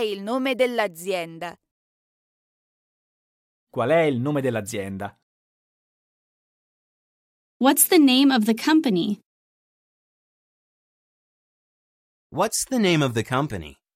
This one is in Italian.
il nome dell'azienda? Qual è il nome dell'azienda? What's the name of the company? What's the name of the company?